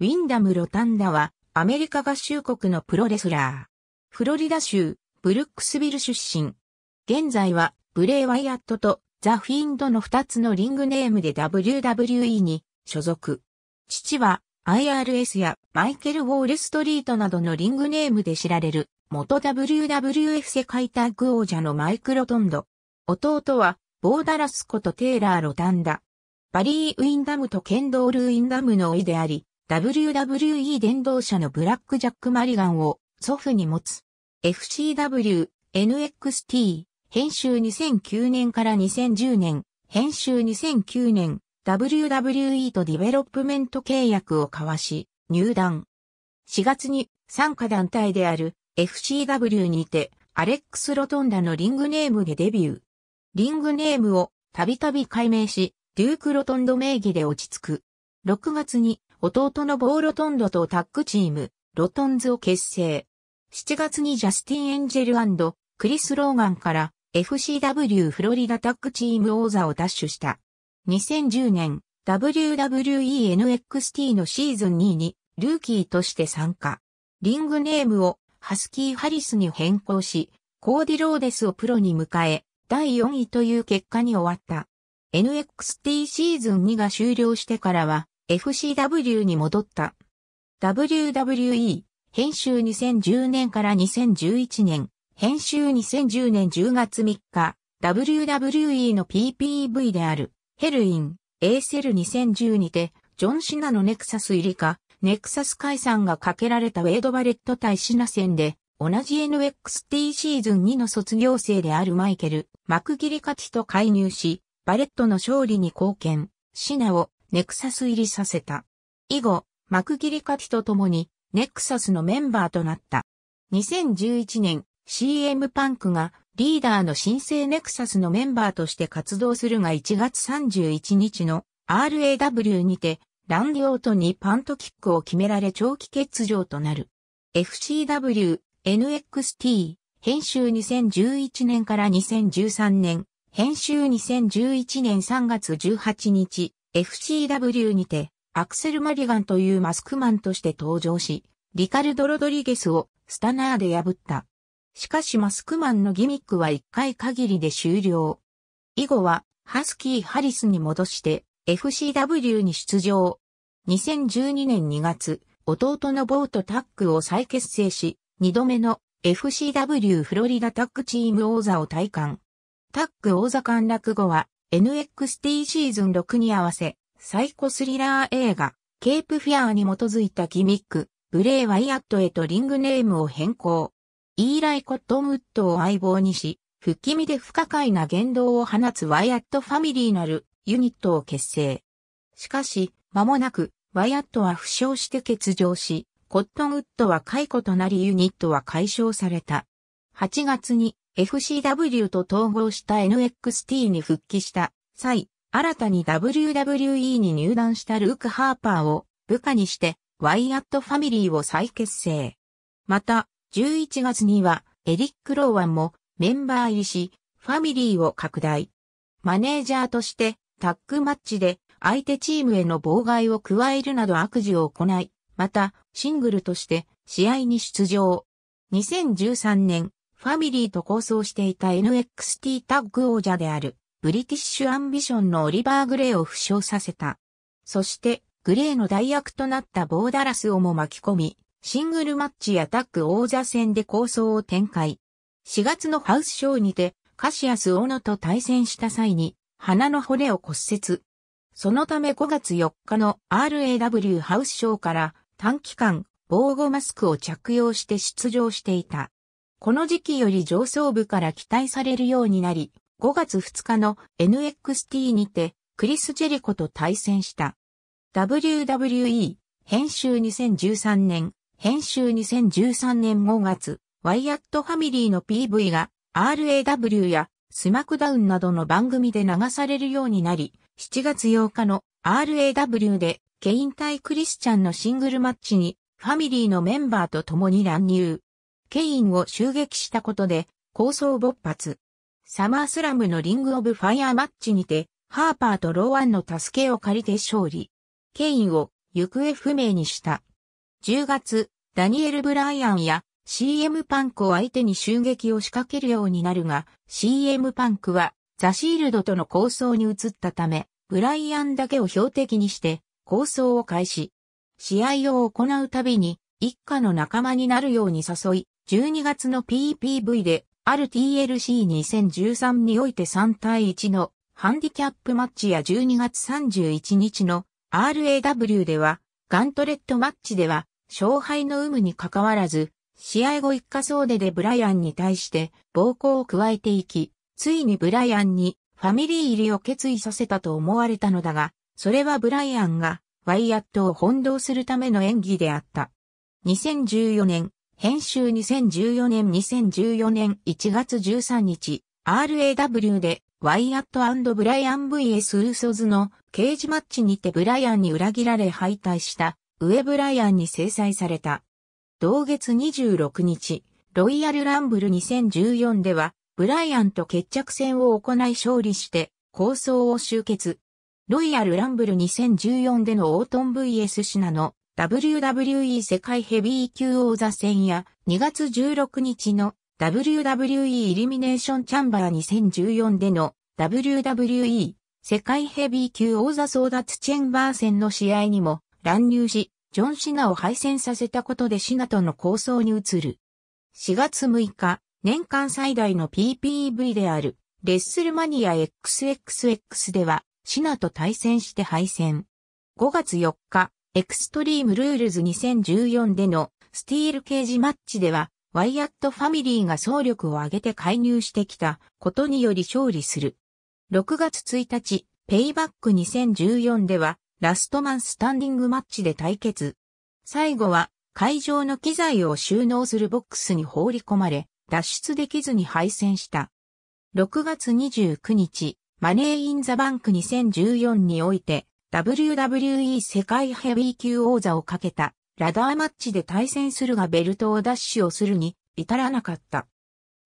ウィンダム・ロタンダは、アメリカ合衆国のプロレスラー。フロリダ州、ブルックスビル出身。現在は、ブレイ・ワイアットとザ・フィンドの2つのリングネームで WWE に所属。父は、IRS やマイケル・ウォール・ストリートなどのリングネームで知られる、元 WWF 世界タッグ王者のマイク・ロトンド。弟は、ボーダラスことテイラー・ロタンダ。バリー・ウィンダムとケンドール・ウィンダムのいであり、WWE 電動車のブラックジャック・マリガンを祖父に持つ。FCW、NXT、編集2009年から2010年、編集2009年、WWE とディベロップメント契約を交わし、入団。4月に、参加団体である FCW にて、アレックス・ロトンダのリングネームでデビュー。リングネームをたびたび改名し、デューク・ロトンド名義で落ち着く。6月に弟のボーロトンドとタッグチーム、ロトンズを結成。7月にジャスティン・エンジェルクリス・ローガンから FCW フロリダタッグチーム王座を奪取した。2010年、WWENXT のシーズン2にルーキーとして参加。リングネームをハスキー・ハリスに変更し、コーディローデスをプロに迎え、第4位という結果に終わった。NXT シーズン2が終了してからは、FCW に戻った。WWE 編集2010年から2011年、編集2010年10月3日、WWE の PPV である、ヘルイン、エーセル2010にて、ジョン・シナのネクサス入りか、ネクサス解散がかけられたウェイド・バレット対シナ戦で、同じ NXT シーズン2の卒業生であるマイケル、マクギリカティと介入し、バレットの勝利に貢献、シナをネクサス入りさせた。以後、幕切り書きと共に、ネクサスのメンバーとなった。2011年、CM パンクがリーダーの新生ネクサスのメンバーとして活動するが1月31日の RAW にて、ランディオートにパントキックを決められ長期欠場となる。FCW、NXT、編集2011年から2013年、編集2011年3月18日、FCW にて、アクセル・マリガンというマスクマンとして登場し、リカルド・ロドリゲスをスタナーで破った。しかしマスクマンのギミックは1回限りで終了。以後は、ハスキー・ハリスに戻して、FCW に出場。2012年2月、弟のボートタックを再結成し、2度目の FCW フロリダタックチーム王座を体感。タック王座陥落後は NXT シーズン6に合わせ、サイコスリラー映画、ケープフィアーに基づいたギミック、ブレイ・ワイアットへとリングネームを変更。イーライ・コットンウッドを相棒にし、不気味で不可解な言動を放つワイアットファミリーなるユニットを結成。しかし、間もなく、ワイアットは負傷して欠場し、コットンウッドは解雇となりユニットは解消された。8月に FCW と統合した NXT に復帰した際、新たに WWE に入団したルーク・ハーパーを部下にして、ワイアットファミリーを再結成。また、11月には、エリック・ローワンもメンバー入りし、ファミリーを拡大。マネージャーとして、タッグマッチで相手チームへの妨害を加えるなど悪事を行い、また、シングルとして試合に出場。2013年、ファミリーと構想していた NXT タッグ王者である、ブリティッシュアンビションのオリバー・グレイを負傷させた。そして、グレイの代役となったボーダラスをも巻き込み、シングルマッチやタッグ王座戦で構想を展開。4月のハウスショーにて、カシアス・オノと対戦した際に、鼻の骨を骨折。そのため5月4日の RAW ハウスショーから短期間防護マスクを着用して出場していた。この時期より上層部から期待されるようになり、5月2日の NXT にてクリス・ジェリコと対戦した。WWE 編集2013年、編集2013年5月、ワイアットファミリーの PV が RAW やスマクダウンなどの番組で流されるようになり、7月8日の RAW でケイン対クリスチャンのシングルマッチにファミリーのメンバーと共に乱入。ケインを襲撃したことで、抗争勃発。サマースラムのリングオブファイアマッチにて、ハーパーとローアンの助けを借りて勝利。ケインを行方不明にした。10月、ダニエル・ブライアンや CM パンクを相手に襲撃を仕掛けるようになるが、CM パンクはザ・シールドとの構想に移ったため、ブライアンだけを標的にして構想を開始。試合を行うたびに一家の仲間になるように誘い、12月の PPV で RTLC2013 において3対1のハンディキャップマッチや12月31日の RAW ではガントレットマッチでは勝敗の有無に関わらず試合後一過総出でブライアンに対して暴行を加えていき、ついにブライアンにファミリー入りを決意させたと思われたのだが、それはブライアンがワイヤットを翻弄するための演技であった。2014年編集2014年2014年1月13日、RAW で、ワイアットブライアン VS ウーソズの刑事マッチにてブライアンに裏切られ敗退した、ウェブライアンに制裁された。同月26日、ロイヤルランブル2014では、ブライアンと決着戦を行い勝利して、構想を終結。ロイヤルランブル2014でのオートン VS シナの WWE 世界ヘビー級王座戦や2月16日の WWE イルミネーションチャンバー2014での WWE 世界ヘビー級王座争奪チェンバー戦の試合にも乱入し、ジョン・シナを敗戦させたことでシナとの構想に移る。4月6日、年間最大の PPV であるレッスルマニア XXX ではシナと対戦して敗戦。5月4日、エクストリームルールズ2014でのスティールケージマッチでは、ワイアットファミリーが総力を挙げて介入してきたことにより勝利する。6月1日、ペイバック2014では、ラストマンスタンディングマッチで対決。最後は、会場の機材を収納するボックスに放り込まれ、脱出できずに敗戦した。6月29日、マネーインザバンク2014において、WWE 世界ヘビー級王座をかけたラダーマッチで対戦するがベルトを奪取をするに至らなかった。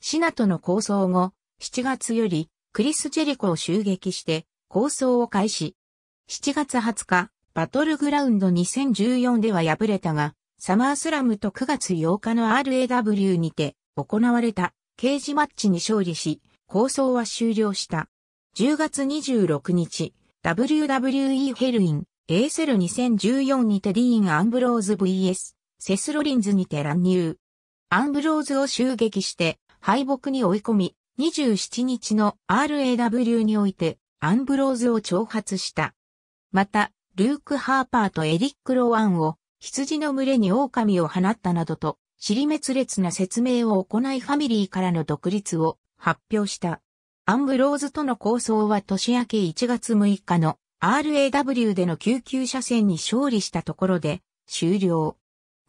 シナとの構想後、7月よりクリス・ジェリコを襲撃して構想を開始。7月20日、バトルグラウンド2014では敗れたが、サマースラムと9月8日の RAW にて行われたケージマッチに勝利し、構想は終了した。10月26日、WWE ヘルイン、エーセル2014にてディーン・アンブローズ VS、セスロリンズにて乱入。アンブローズを襲撃して敗北に追い込み、27日の RAW においてアンブローズを挑発した。また、ルーク・ハーパーとエリック・ロワンを羊の群れに狼を放ったなどと、尻滅裂な説明を行いファミリーからの独立を発表した。アンブローズとの構想は年明け1月6日の RAW での救急車線に勝利したところで終了。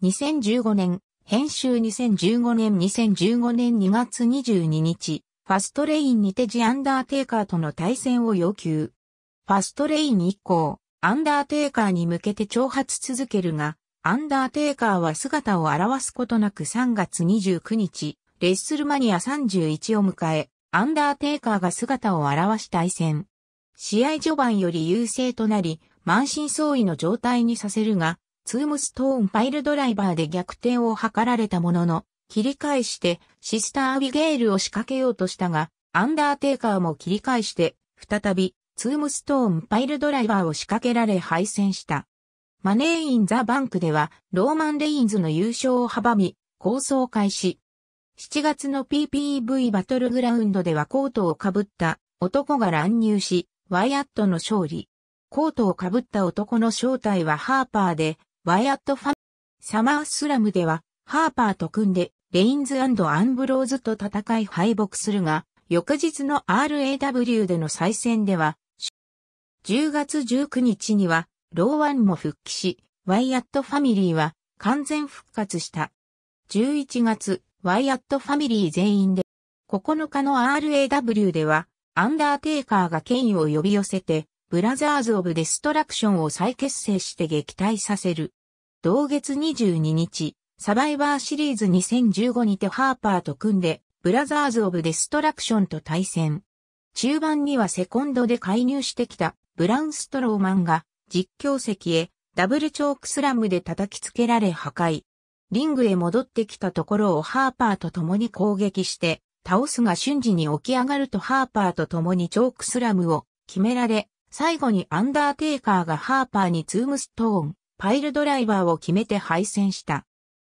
2015年、編集2015年2015年2月22日、ファストレインにてジ・アンダーテイカーとの対戦を要求。ファストレイン以降、アンダーテイカーに向けて挑発続けるが、アンダーテイカーは姿を現すことなく3月29日、レッスルマニア31を迎え、アンダーテイカーが姿を現した対戦。試合序盤より優勢となり、満身創痍の状態にさせるが、ツームストーンパイルドライバーで逆転を図られたものの、切り返してシスター・アビゲールを仕掛けようとしたが、アンダーテイカーも切り返して、再び、ツームストーンパイルドライバーを仕掛けられ敗戦した。マネー・イン・ザ・バンクでは、ローマン・レインズの優勝を阻み、構想開始。7月の PPV バトルグラウンドではコートをかぶった男が乱入し、ワイアットの勝利。コートをかぶった男の正体はハーパーで、ワイアットファミサマースラムでは、ハーパーと組んで、レインズアンブローズと戦い敗北するが、翌日の RAW での再戦では、10月19日には、ローワンも復帰し、ワイアットファミリーは完全復活した。11月、ワイアットファミリー全員で、9日の RAW では、アンダーテイカーが権威を呼び寄せて、ブラザーズ・オブ・デストラクションを再結成して撃退させる。同月22日、サバイバーシリーズ2015にてハーパーと組んで、ブラザーズ・オブ・デストラクションと対戦。中盤にはセコンドで介入してきたブラウンストローマンが実況席へダブルチョークスラムで叩きつけられ破壊。リングへ戻ってきたところをハーパーと共に攻撃して、倒すが瞬時に起き上がるとハーパーと共にチョークスラムを決められ、最後にアンダーテイカーがハーパーにツームストーン、パイルドライバーを決めて敗戦した。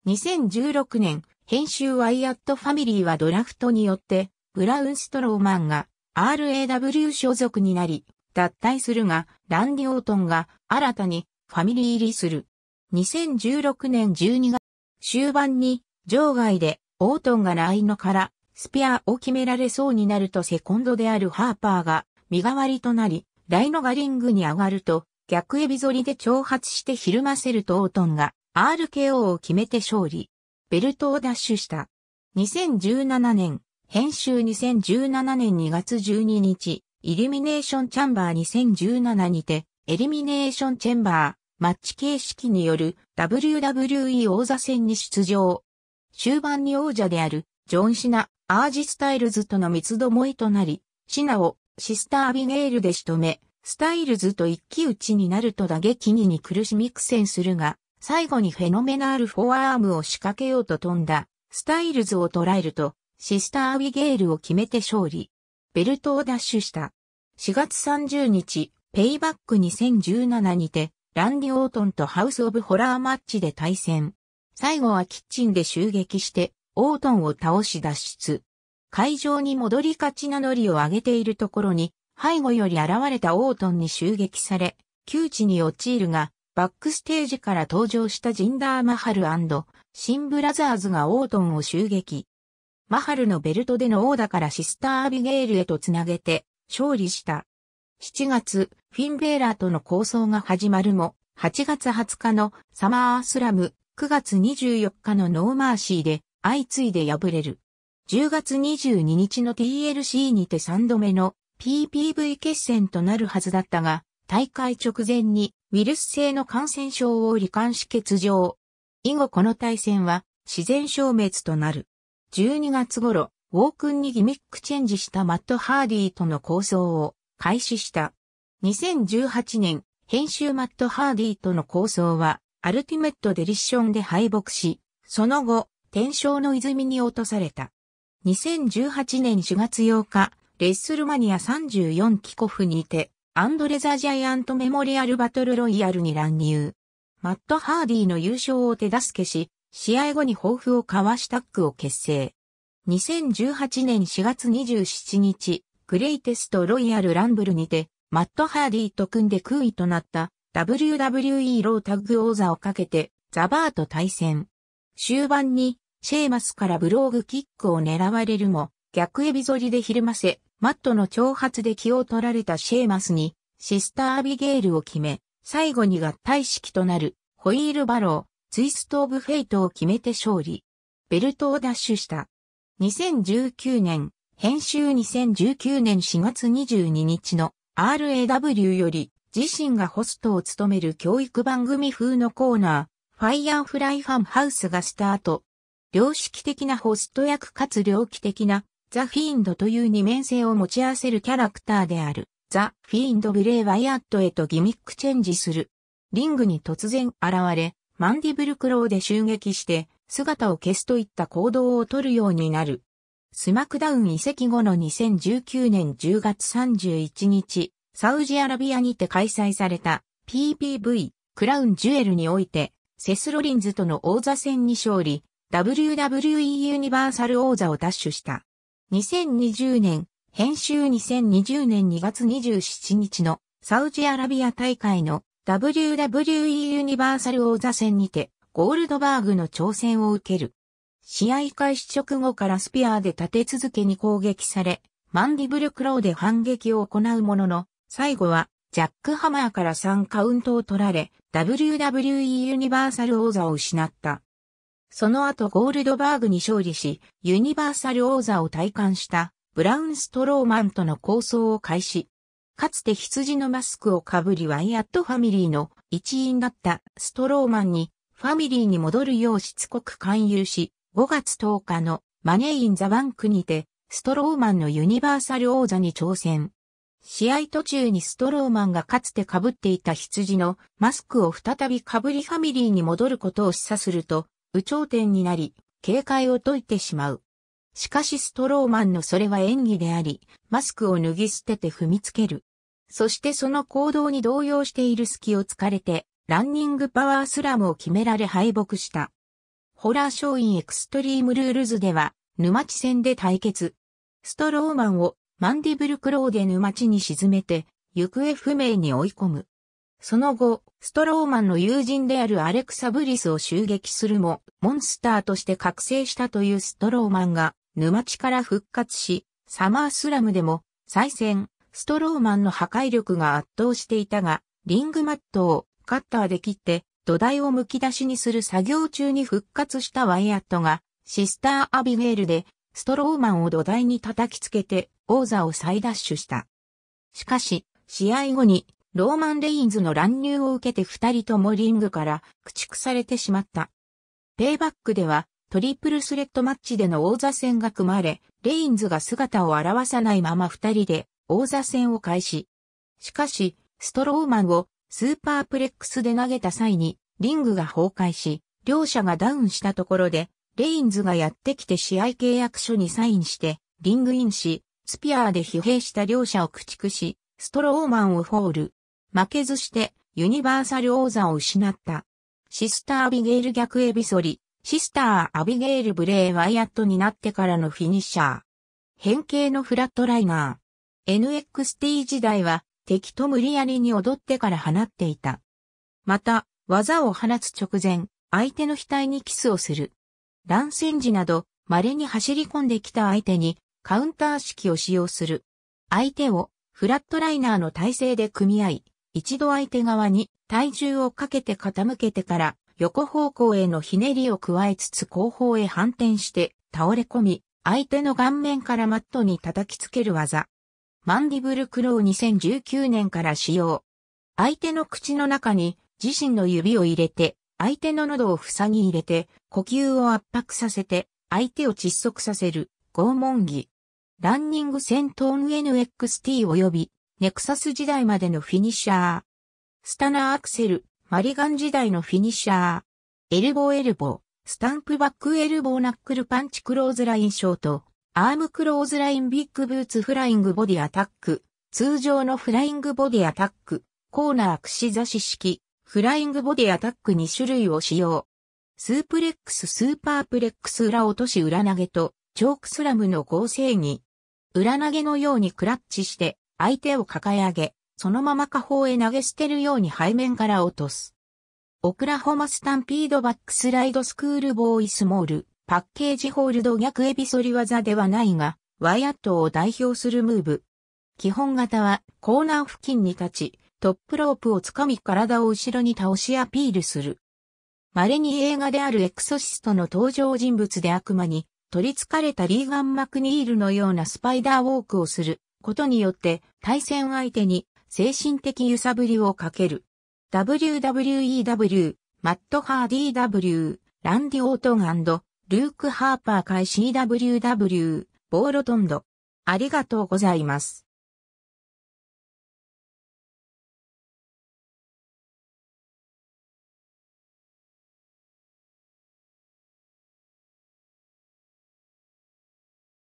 2016年、編集ワイアットファミリーはドラフトによって、ブラウンストローマンが RAW 所属になり、脱退するが、ランディ・オートンが新たにファミリー入りする。2016年12月終盤に場外でオートンがライノからスピアを決められそうになるとセコンドであるハーパーが身代わりとなり、ライノがリングに上がると逆エビ反りで挑発してひるませるとオートンが RKO を決めて勝利。ベルトを奪取した。2017年、編集2017年2月12日、イルミネーションチャンバー2017にて、エリミネーションチェンバー。マッチ形式による WWE 王座戦に出場。終盤に王者であるジョン・シナ、アージ・スタイルズとの三つどもいとなり、シナをシスター・アビゲールで仕留め、スタイルズと一騎打ちになると打撃にに苦しみ苦戦するが、最後にフェノメナールフォアアームを仕掛けようと飛んだ、スタイルズを捉えると、シスター・アビゲールを決めて勝利。ベルトを奪取した。4月30日、ペイバック2017にて、ランディ・オートンとハウス・オブ・ホラーマッチで対戦。最後はキッチンで襲撃して、オートンを倒し脱出。会場に戻り勝ち名乗りを上げているところに、背後より現れたオートンに襲撃され、窮地に陥るが、バックステージから登場したジンダー・マハルシン・ブラザーズがオートンを襲撃。マハルのベルトでの王だからシスター・アビゲールへとつなげて、勝利した。7月、フィンベーラーとの構想が始まるも、8月20日のサマースラム、9月24日のノーマーシーで相次いで敗れる。10月22日の TLC にて3度目の PPV 決戦となるはずだったが、大会直前にウイルス性の感染症を罹患し欠場。以後この対戦は自然消滅となる。12月頃、ウォークンにギミックチェンジしたマット・ハーディーとの構想を開始した。2018年、編集マット・ハーディとの構想は、アルティメット・デリッションで敗北し、その後、天正の泉に落とされた。2018年4月8日、レッスルマニア34キコフにて、アンドレザ・ジャイアント・メモリアル・バトル・ロイヤルに乱入。マット・ハーディの優勝を手助けし、試合後に抱負を交わしタッグを結成。2018年4月27日、グレイテストロイヤルランブルにて、マット・ハーディーと組んで空位となった WWE ロータッグ王座をかけてザバーと対戦。終盤にシェーマスからブローグキックを狙われるも逆エビ反りでひるませ、マットの挑発で気を取られたシェーマスにシスター・アビゲールを決め、最後に合体式となるホイールバロー、ツイスト・オブ・フェイトを決めて勝利。ベルトを奪取した。2019年編集2019年4月22日の RAW より自身がホストを務める教育番組風のコーナー、ファイヤーフライファンハウスがスタート。良識的なホスト役かつ猟奇的なザ・フィーンドという二面性を持ち合わせるキャラクターであるザ・フィーンド・グレイ・ワイアットへとギミックチェンジする。リングに突然現れ、マンディブルクローで襲撃して姿を消すといった行動をとるようになる。スマクダウン移籍後の2019年10月31日、サウジアラビアにて開催された PPV クラウンジュエルにおいて、セスロリンズとの王座戦に勝利、WWE ユニバーサル王座を奪取した。2020年、編集2020年2月27日のサウジアラビア大会の WWE ユニバーサル王座戦にてゴールドバーグの挑戦を受ける。試合開始直後からスピアーで立て続けに攻撃され、マンディブルクローで反撃を行うものの、最後はジャックハマーから3カウントを取られ、WWE ユニバーサル王座を失った。その後ゴールドバーグに勝利し、ユニバーサル王座を体感したブラウン・ストローマンとの構想を開始。かつて羊のマスクをかぶりワイアットファミリーの一員だったストローマンにファミリーに戻るようしつこく勧誘し、5月10日のマネーインザワンクにて、ストローマンのユニバーサル王座に挑戦。試合途中にストローマンがかつて被っていた羊のマスクを再び被りファミリーに戻ることを示唆すると、有頂天になり、警戒を解いてしまう。しかしストローマンのそれは演技であり、マスクを脱ぎ捨てて踏みつける。そしてその行動に動揺している隙を突かれて、ランニングパワースラムを決められ敗北した。ホラーショーインエクストリームルールズでは、沼地戦で対決。ストローマンをマンディブルクローで沼地に沈めて、行方不明に追い込む。その後、ストローマンの友人であるアレクサ・ブリスを襲撃するも、モンスターとして覚醒したというストローマンが、沼地から復活し、サマースラムでも、再戦、ストローマンの破壊力が圧倒していたが、リングマットをカッターで切って、土台を剥き出しにする作業中に復活したワイアットが、シスター・アビゲイルで、ストローマンを土台に叩きつけて、王座を再奪取した。しかし、試合後に、ローマン・レインズの乱入を受けて二人ともリングから駆逐されてしまった。ペイバックでは、トリプルスレッドマッチでの王座戦が組まれ、レインズが姿を現さないまま二人で王座戦を開始。しかし、ストローマンをスーパープレックスで投げた際にリングが崩壊し、両者がダウンしたところで、レインズがやってきて試合契約書にサインして、リングインし、スピアーで疲弊した両者を駆逐し、ストローマンをフォール。負けずして、ユニバーサル王座を失った。シスター・アビゲイル逆エビソリ、シスター・アビゲイル・ブレイ・ワイアットになってからのフィニッシャー。変形のフラットライナー。NXT 時代は敵と無理やりに踊ってから放っていた。また、技を放つ直前、相手の額にキスをする。乱戦時など、稀に走り込んできた相手に、カウンター式を使用する。相手を、フラットライナーの体勢で組み合い、一度相手側に体重をかけて傾けてから、横方向へのひねりを加えつつ後方へ反転して倒れ込み、相手の顔面からマットに叩きつける技。マンディブルクロー2019年から使用。相手の口の中に自身の指を入れて、相手の喉を塞ぎ入れて、呼吸を圧迫させて、相手を窒息させる、拷問儀。ランニング戦闘 NXT 及び、ネクサス時代までのフィニッシャー。スタナーアクセル、マリガン時代のフィニッシャー。エルボーエルボー、スタンプバックエルボーナックルパンチクローズラインショート、アームクローズラインビッグブーツフライングボディアタック、通常のフライングボディアタック、コーナー串刺し式、フライングボディアタック2種類を使用。スープレックススーパープレックス裏落とし裏投げとチョークスラムの合成に、裏投げのようにクラッチして相手を抱え上げ、そのまま下方へ投げ捨てるように背面から落とす。オクラホマスタンピードバックスライドスクールボーイスモール、パッケージホールド逆エビ反り技ではないが、ワイアットを代表するムーブ。基本型はコーナー付近に立ち、トップロープをつかみ体を後ろに倒しアピールする。稀に映画であるエクソシストの登場人物で悪魔に取り憑かれたリーガン・マクニールのようなスパイダーウォークをすることによって対戦相手に精神的揺さぶりをかける。WWEW、マット・ハー DW、ランディ・オートガンド、ルーク・ハーパー会 CWW、ボーロトンド。ありがとうございます。